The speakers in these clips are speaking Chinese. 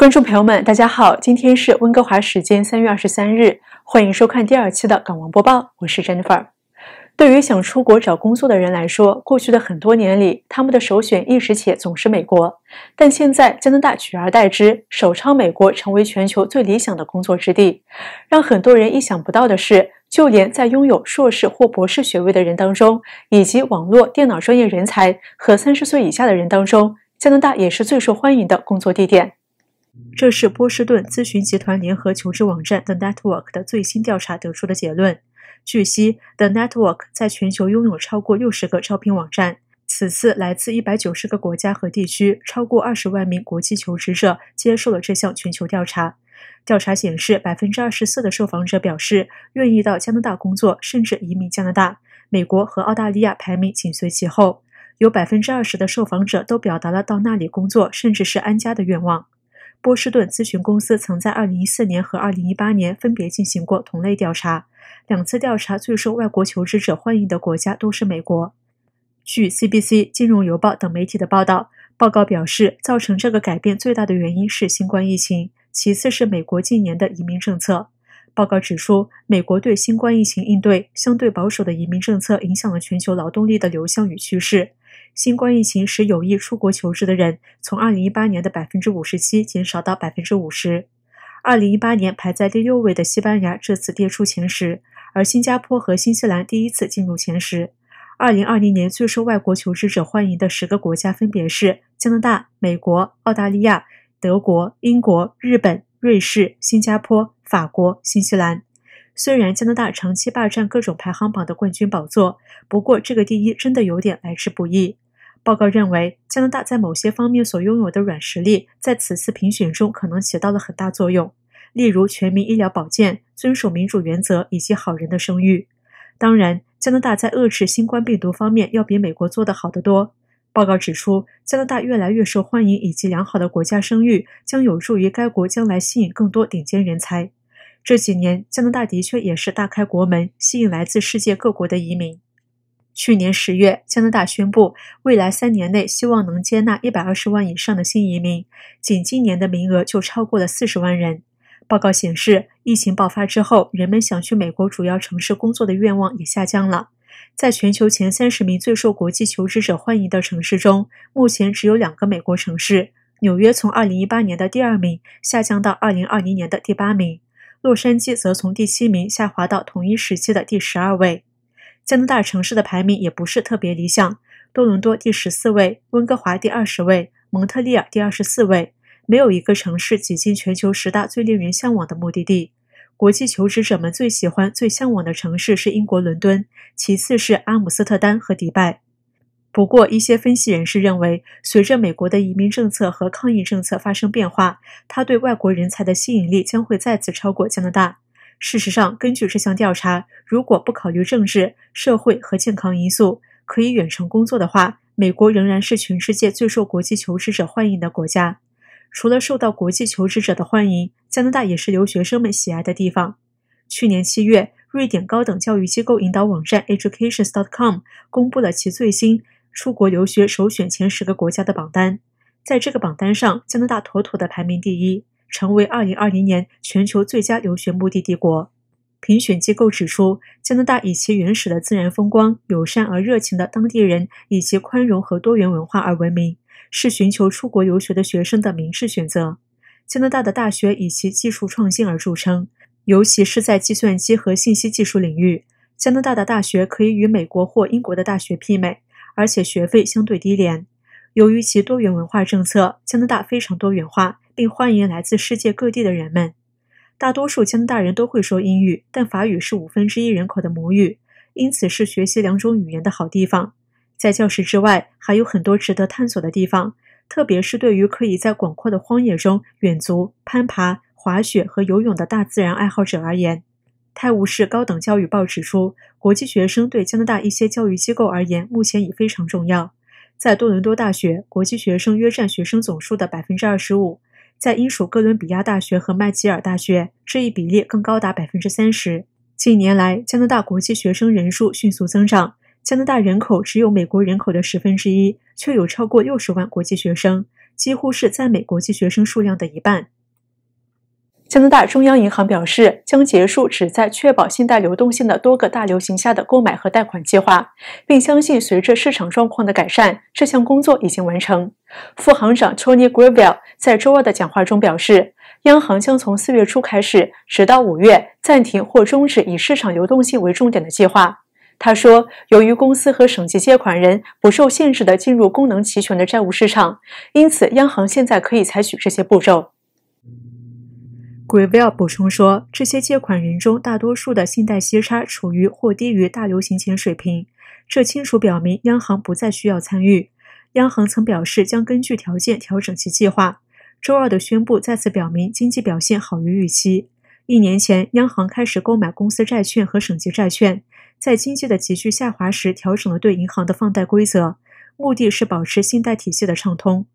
观众朋友们，大家好，今天是温哥华时间三月二十三日，欢迎收看第二期的港王播报，我是 Jennifer。对于想出国找工作的人来说，过去的很多年里，他们的首选一时且总是美国，但现在加拿大取而代之，首超美国成为全球最理想的工作之地。让很多人意想不到的是，就连在拥有硕士或博士学位的人当中，以及网络电脑专业人才和三十岁以下的人当中，加拿大也是最受欢迎的工作地点。这是波士顿咨询集团联合求职网站 The Network 的最新调查得出的结论。据悉，The Network 在全球拥有超过六十个招聘网站。此次来自一百九十个国家和地区，超过二十万名国际求职者接受了这项全球调查。调查显示，百分之二十四的受访者表示愿意到加拿大工作，甚至移民加拿大。美国和澳大利亚排名紧随其后。有百分之二十的受访者都表达了到那里工作，甚至是安家的愿望。波士顿咨询公司曾在2014年和2018年分别进行过同类调查，两次调查最受外国求职者欢迎的国家都是美国。据 CBC、金融邮报等媒体的报道，报告表示，造成这个改变最大的原因是新冠疫情，其次是美国近年的移民政策。报告指出，美国对新冠疫情应对相对保守的移民政策影响了全球劳动力的流向与趋势。新冠疫情使有意出国求职的人从2018年的57%减少到50%。2018年排在第六位的西班牙这次跌出前十，而新加坡和新西兰第一次进入前十。2020年最受外国求职者欢迎的十个国家分别是加拿大、美国、澳大利亚、德国、英国、日本、瑞士、新加坡、法国、新西兰。虽然加拿大长期霸占各种排行榜的冠军宝座，不过这个第一真的有点来之不易。报告认为，加拿大在某些方面所拥有的软实力，在此次评选中可能起到了很大作用，例如全民医疗保健、遵守民主原则以及好人的声誉。当然，加拿大在遏制新冠病毒方面要比美国做得好得多。报告指出，加拿大越来越受欢迎以及良好的国家声誉，将有助于该国将来吸引更多顶尖人才。这几年，加拿大的确也是大开国门，吸引来自世界各国的移民。去年十月，加拿大宣布，未来三年内希望能接纳一百二十万以上的新移民，仅今年的名额就超过了四十万人。报告显示，疫情爆发之后，人们想去美国主要城市工作的愿望也下降了。在全球前三十名最受国际求职者欢迎的城市中，目前只有两个美国城市，纽约从二零一八年的第二名下降到二零二零年的第八名。洛杉矶则从第七名下滑到同一时期的第十二位，加拿大城市的排名也不是特别理想。多伦多第十四位，温哥华第二十位，蒙特利尔第二十四位，没有一个城市挤进全球十大最令人向往的目的地。国际求职者们最喜欢、最向往的城市是英国伦敦，其次是阿姆斯特丹和迪拜。不过，一些分析人士认为，随着美国的移民政策和抗疫政策发生变化，它对外国人才的吸引力将会再次超过加拿大。事实上，根据这项调查，如果不考虑政治、社会和健康因素，可以远程工作的话，美国仍然是全世界最受国际求职者欢迎的国家。除了受到国际求职者的欢迎，加拿大也是留学生们喜爱的地方。去年七月，瑞典高等教育机构引导网站 Education.com 公布了其最新。出国留学首选前十个国家的榜单，在这个榜单上，加拿大妥妥的排名第一，成为2020年全球最佳留学目的地国。评选机构指出，加拿大以其原始的自然风光、友善而热情的当地人以及宽容和多元文化而闻名，是寻求出国留学的学生的明智选择。加拿大的大学以其技术创新而著称，尤其是在计算机和信息技术领域，加拿大的大学可以与美国或英国的大学媲美。而且学费相对低廉。由于其多元文化政策，加拿大非常多元化，并欢迎来自世界各地的人们。大多数加拿大人都会说英语，但法语是五分之一人口的母语，因此是学习两种语言的好地方。在教室之外，还有很多值得探索的地方，特别是对于可以在广阔的荒野中远足、攀爬、滑雪和游泳的大自然爱好者而言。《泰晤士高等教育报》指出，国际学生对加拿大一些教育机构而言，目前已非常重要。在多伦多大学，国际学生约占学生总数的百分之二十五；在英属哥伦比亚大学和麦吉尔大学，这一比例更高达百分之三十。近年来，加拿大国际学生人数迅速增长。加拿大人口只有美国人口的十分之一，却有超过六十万国际学生，几乎是在美国国际学生数量的一半。加拿大中央银行表示，将结束旨在确保信贷流动性的多个大流行下的购买和贷款计划，并相信随着市场状况的改善，这项工作已经完成。副行长 Tony g r e v i l 在周二的讲话中表示，央行将从四月初开始，直到五月暂停或终止以市场流动性为重点的计划。他说，由于公司和省级借款人不受限制地进入功能齐全的债务市场，因此央行现在可以采取这些步骤。g r a v i l 补充说，这些借款人中大多数的信贷息差处于或低于大流行前水平，这清楚表明央行不再需要参与。央行曾表示将根据条件调整其计划。周二的宣布再次表明经济表现好于预期。一年前，央行开始购买公司债券和省级债券，在经济的急剧下滑时调整了对银行的放贷规则，目的是保持信贷体系的畅通。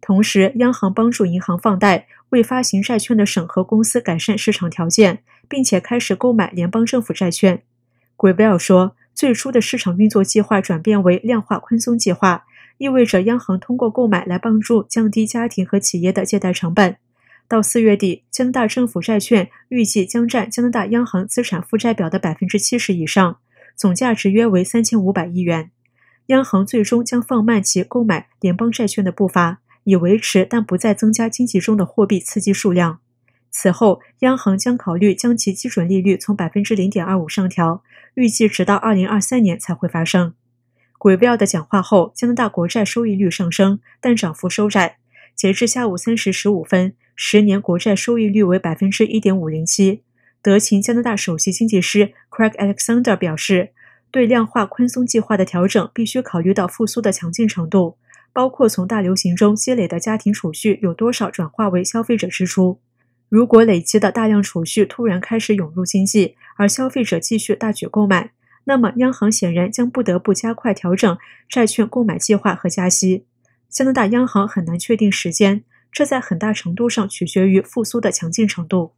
同时，央行帮助银行放贷。未发行债券的审核公司改善市场条件，并且开始购买联邦政府债券。g r 尔 v e l 说，最初的市场运作计划转变为量化宽松计划，意味着央行通过购买来帮助降低家庭和企业的借贷成本。到四月底，加拿大政府债券预计将占加拿大央行资产负债表的百分之七十以上，总价值约为三千五百亿元。央行最终将放慢其购买联邦债券的步伐。以维持，但不再增加经济中的货币刺激数量。此后，央行将考虑将其基准利率从百分之零点二五上调，预计直到二零二三年才会发生。鬼北的讲话后，加拿大国债收益率上升，但涨幅收窄。截至下午三时十五分，十年国债收益率为百分之一点五零七。德勤加拿大首席经济师 Craig Alexander 表示，对量化宽松计划的调整必须考虑到复苏的强劲程度。包括从大流行中积累的家庭储蓄有多少转化为消费者支出？如果累积的大量储蓄突然开始涌入经济，而消费者继续大举购买，那么央行显然将不得不加快调整债券购买计划和加息。加拿大央行很难确定时间，这在很大程度上取决于复苏的强劲程度。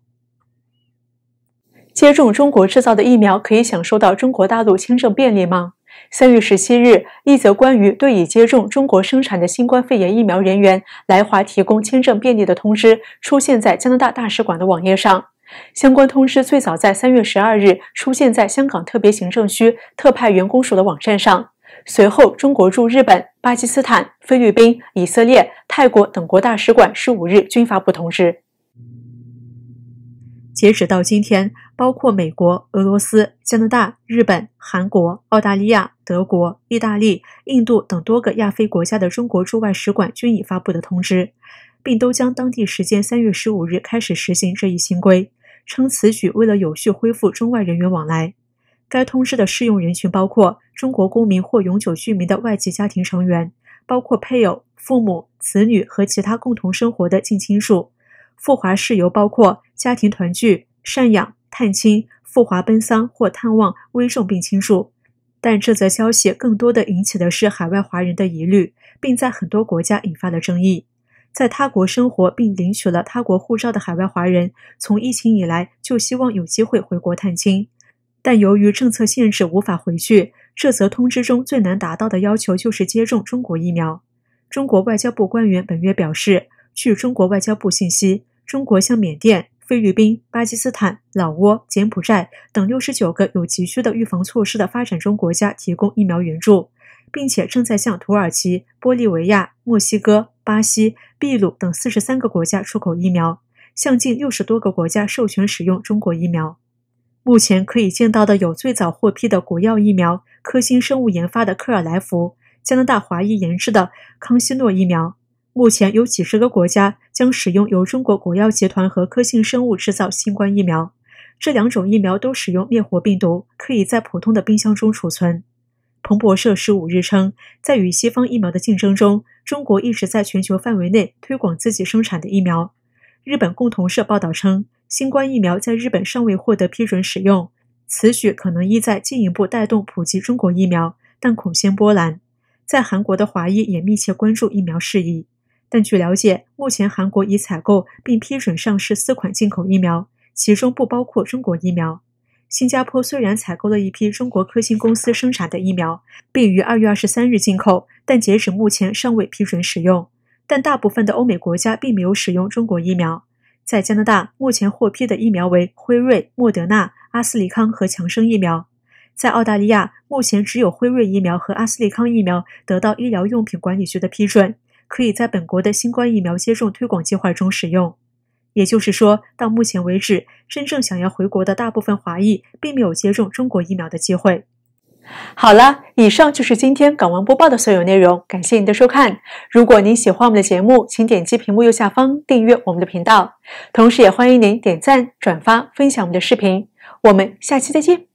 接种中国制造的疫苗可以享受到中国大陆签证便利吗？三月十七日，一则关于对已接种中国生产的新冠肺炎疫苗人员来华提供签证便利的通知出现在加拿大大使馆的网页上。相关通知最早在三月十二日出现在香港特别行政区特派员工署的网站上。随后，中国驻日本、巴基斯坦、菲律宾、以色列、泰国等国大使馆十五日均发布通知。截止到今天，包括美国、俄罗斯、加拿大、日本、韩国、澳大利亚、德国、意大利、印度等多个亚非国家的中国驻外使馆均已发布的通知，并都将当地时间三月十五日开始实行这一新规，称此举为了有序恢复中外人员往来。该通知的适用人群包括中国公民或永久居民的外籍家庭成员，包括配偶、父母、子女和其他共同生活的近亲属。赴华事由包括家庭团聚、赡养、探亲、赴华奔丧或探望危重病亲属，但这则消息更多的引起的是海外华人的疑虑，并在很多国家引发了争议。在他国生活并领取了他国护照的海外华人，从疫情以来就希望有机会回国探亲，但由于政策限制无法回去。这则通知中最难达到的要求就是接种中国疫苗。中国外交部官员本月表示，据中国外交部信息。中国向缅甸、菲律宾、巴基斯坦、老挝、柬埔寨等六十九个有急需的预防措施的发展中国家提供疫苗援助，并且正在向土耳其、玻利维亚、墨西哥、巴西、秘鲁等四十三个国家出口疫苗，向近六十多个国家授权使用中国疫苗。目前可以见到的有最早获批的国药疫苗科兴生物研发的克尔来福，加拿大华裔研制的康希诺疫苗。目前有几十个国家。将使用由中国国药集团和科信生物制造新冠疫苗。这两种疫苗都使用灭活病毒，可以在普通的冰箱中储存。彭博社十五日称，在与西方疫苗的竞争中，中国一直在全球范围内推广自己生产的疫苗。日本共同社报道称，新冠疫苗在日本尚未获得批准使用，此举可能意在进一步带动普及中国疫苗，但恐掀波澜。在韩国的华裔也密切关注疫苗事宜。但据了解，目前韩国已采购并批准上市四款进口疫苗，其中不包括中国疫苗。新加坡虽然采购了一批中国科兴公司生产的疫苗，并于二月二十三日进口，但截止目前尚未批准使用。但大部分的欧美国家并没有使用中国疫苗。在加拿大，目前获批的疫苗为辉瑞、莫德纳、阿斯利康和强生疫苗。在澳大利亚，目前只有辉瑞疫苗和阿斯利康疫苗得到医疗用品管理局的批准。可以在本国的新冠疫苗接种推广计划中使用，也就是说，到目前为止，真正想要回国的大部分华裔并没有接种中国疫苗的机会。好了，以上就是今天港闻播报的所有内容，感谢您的收看。如果您喜欢我们的节目，请点击屏幕右下方订阅我们的频道，同时也欢迎您点赞、转发、分享我们的视频。我们下期再见。